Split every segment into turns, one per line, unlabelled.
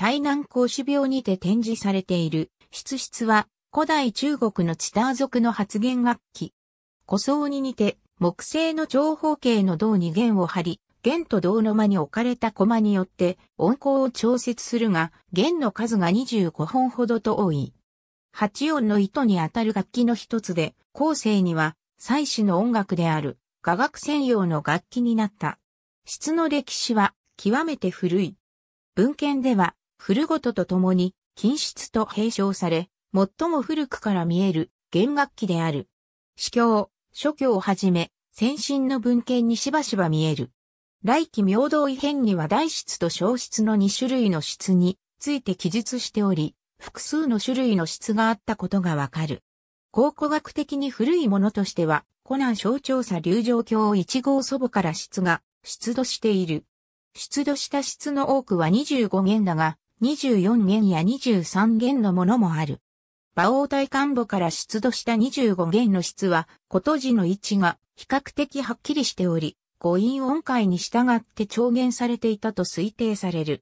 台南孔子病にて展示されている、筆筆は古代中国のチター族の発言楽器。古装に似て木製の長方形の銅に弦を張り、弦と銅の間に置かれた駒によって音高を調節するが、弦の数が25本ほどと多い。八音の糸に当たる楽器の一つで、後世には、祭祀の音楽である、雅楽専用の楽器になった。質の歴史は、極めて古い。文献では、古事と共に、金質と併称され、最も古くから見える弦楽器である。司教、諸教をはじめ、先進の文献にしばしば見える。来期明道異変には大質と小質の2種類の質について記述しており、複数の種類の質があったことがわかる。考古学的に古いものとしては、湖南省庁調査流状鏡一号祖母から質が出土している。出土した質の多くは25弦だが、24弦や23弦のものもある。馬王体幹部から出土した25弦の質は、こと字の位置が比較的はっきりしており、五音音階に従って調弦されていたと推定される。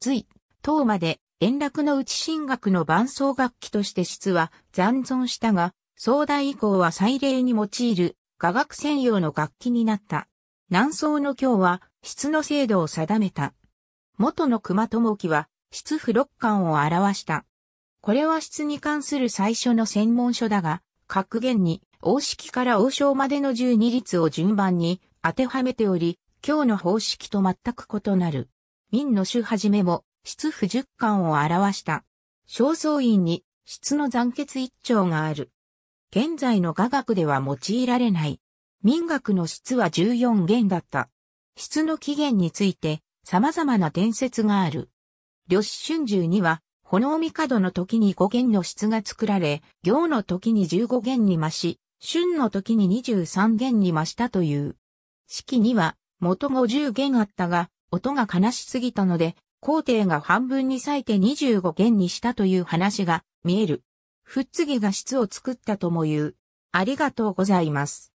つい、当まで、円楽の内進学の伴奏楽器として質は残存したが、壮大以降は祭礼に用いる雅楽専用の楽器になった。南宋の今日は質の制度を定めた。元の熊友樹は質不六巻を表した。これは質に関する最初の専門書だが、各言に王式から王将までの十二律を順番に当てはめており、今日の方式と全く異なる。民の主はじめも、質不十巻を表した。正倉院に、質の残欠一丁がある。現在の雅楽では用いられない。民学の質は14元だった。質の起源について、様々な伝説がある。呂子春秋には、炎帝の時に5弦の質が作られ、行の時に15弦に増し、春の時に23弦に増したという。式には、元50弦あったが、音が悲しすぎたので、皇帝が半分に割いて25弦にしたという話が見える。ふっつぎが質を作ったとも言う。ありがとうございます。